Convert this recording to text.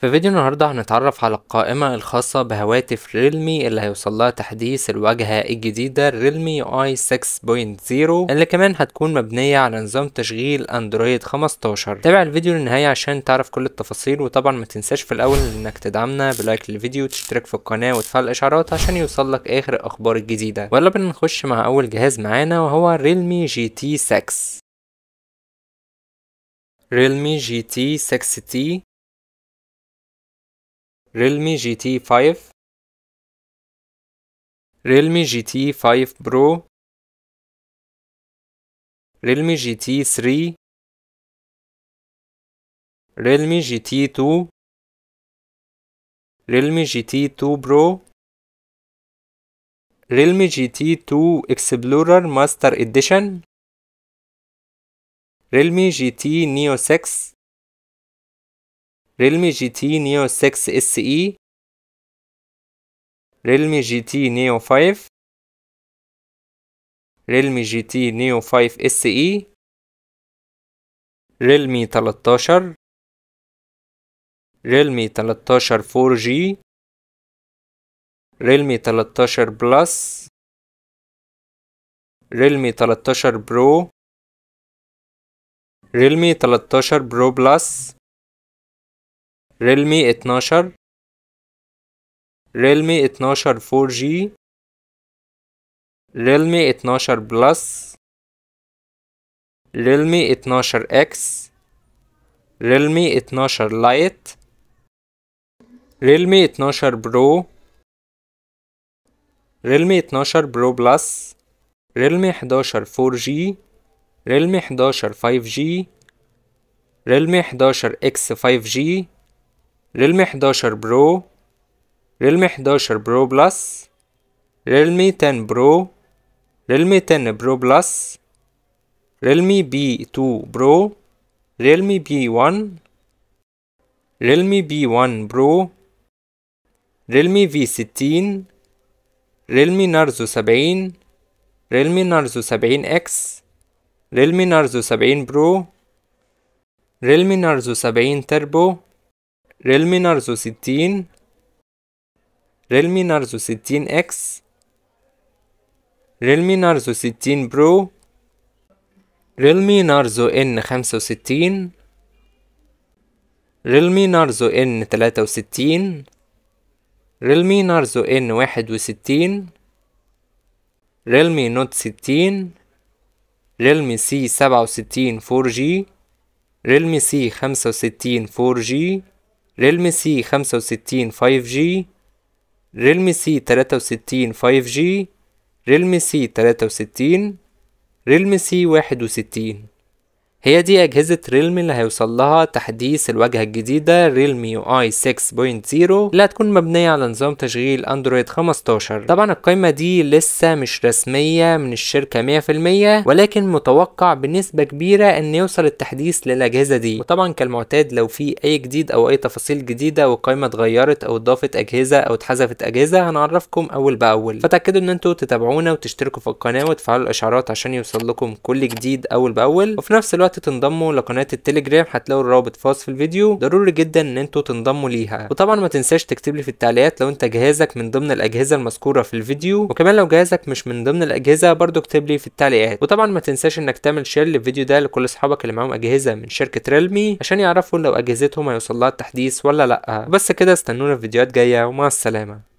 في فيديو النهاردة هنتعرف على القائمة الخاصة بهواتف ريلمي اللي هيوصلها تحديث الواجهة الجديدة ريلمي اي 6.0 اللي كمان هتكون مبنية على نظام تشغيل اندرويد 15 تابع الفيديو للنهاية عشان تعرف كل التفاصيل وطبعا ما تنساش في الاول انك تدعمنا بلايك للفيديو وتشترك في القناة وتفعل الاشعارات عشان يوصلك اخر الاخبار الجديدة ويلا بينا نخش مع اول جهاز معانا وهو ريلمي جي تي 6 ريلمي جي تي 6 تي ريلمي جي تي 5 ريلمي جي تي 5 برو ريلمي جي تي 3 ريلمي جي تي 2 ريلمي جي تي 2 برو ريلمي جي تي 2 اكسبلورر ماستر اديشن ريلمي جي تي نيو 6 ريلمي جي تي نيو 6 اس اي ريلمي جي تي نيو 5 ريلمي جي تي نيو 5 اس اي ريلمي 13 ريلمي 13 4 جي ريلمي 13 بلس ريلمي 13 برو ريلمي 13 برو بلس ريلمي 12 ريلمي 12 4G ريلمي 12 بلس ريلمي 12 اكس ريلمي 12 لايت ريلمي 12 برو ريلمي 12 برو بلس ريلمي 11 4G ريلمي 11 5G ريلمي 11 اكس 5G ريلمي 11 برو ريلمي 11 برو بلس ريلمي 10 برو ريلمي 10 برو بلس ريلمي بي 2 برو ريلمي بي 1 ريلمي بي 1 برو ريلمي في 60 ريلمي نارزو 70 ريلمي نارزو 70 اكس ريلمي نارزو 70 برو ريلمي نارزو 70 تربو ريلمي نارزو ستين ريلمي نارزو ستين اكس ريلمي نارزو ستين برو ريلمي نارزو ان خمسة وستين ريلمي نارزو ان تلاتة وستين ريلمي نارزو ان واحد وستين ريلمي نوت ستين ريلمي سي سبعة وستين فور جي ريلمي سي خمسة وستين فور جي ريلمي سي خمسة وستين فايف جي ريلمي سي تلاتة وستين فايف جي ريلمي سي تلاتة وستين ريلمي سي واحد وستين هي دي أجهزة ريلمي اللي هيوصل لها تحديث الواجهة الجديدة ريلمي اي 6.0 اللي هتكون مبنية على نظام تشغيل اندرويد 15 طبعا القائمة دي لسه مش رسمية من الشركة 100% ولكن متوقع بنسبة كبيرة ان يوصل التحديث للأجهزة دي وطبعا كالمعتاد لو في اي جديد او اي تفاصيل جديدة والقائمة اتغيرت او اضافت أجهزة او اتحذفت أجهزة هنعرفكم أول بأول فتأكدوا ان انتم تتابعونا وتشتركوا في القناة وتفعلوا الاشعارات عشان يوصل لكم كل جديد أول بأول وفي نفس الوقت دلوقتي تنضموا لقناه التليجرام هتلاقوا الرابط في وصف الفيديو ضروري جدا ان انتوا تنضموا ليها وطبعا ما تنساش تكتب لي في التعليقات لو انت جهازك من ضمن الاجهزه المذكوره في الفيديو وكمان لو جهازك مش من ضمن الاجهزه برضو اكتب لي في التعليقات وطبعا ما تنساش انك تعمل شير للفيديو ده لكل اصحابك اللي معاهم اجهزه من شركه ريلمي عشان يعرفوا لو اجهزتهم هيوصل لها التحديث ولا لا بس كده استنونا في فيديوهات جايه ومع السلامه